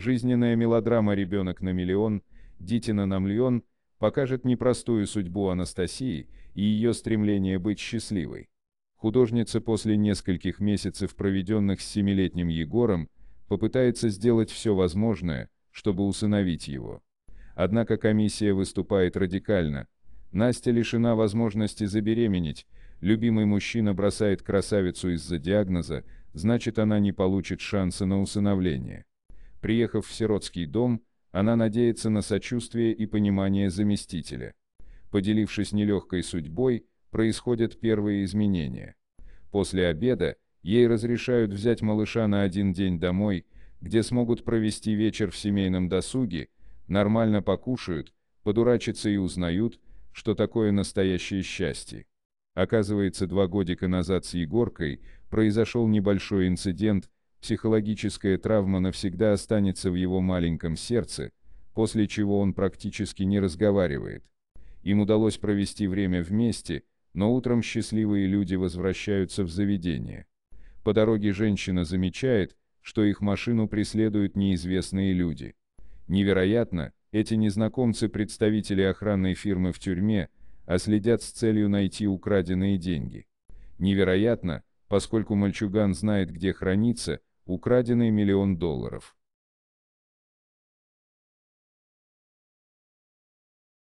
Жизненная мелодрама «Ребенок на миллион», «Дитина на миллион» покажет непростую судьбу Анастасии и ее стремление быть счастливой. Художница после нескольких месяцев, проведенных с семилетним Егором, попытается сделать все возможное, чтобы усыновить его. Однако комиссия выступает радикально. Настя лишена возможности забеременеть, любимый мужчина бросает красавицу из-за диагноза, значит она не получит шанса на усыновление. Приехав в сиротский дом, она надеется на сочувствие и понимание заместителя. Поделившись нелегкой судьбой, происходят первые изменения. После обеда ей разрешают взять малыша на один день домой, где смогут провести вечер в семейном досуге, нормально покушают, подурачатся и узнают, что такое настоящее счастье. Оказывается, два годика назад с Егоркой произошел небольшой инцидент, Психологическая травма навсегда останется в его маленьком сердце, после чего он практически не разговаривает. Им удалось провести время вместе, но утром счастливые люди возвращаются в заведение. По дороге женщина замечает, что их машину преследуют неизвестные люди. Невероятно, эти незнакомцы представители охранной фирмы в тюрьме, а следят с целью найти украденные деньги. Невероятно, поскольку мальчуган знает, где хранится, украденный миллион долларов.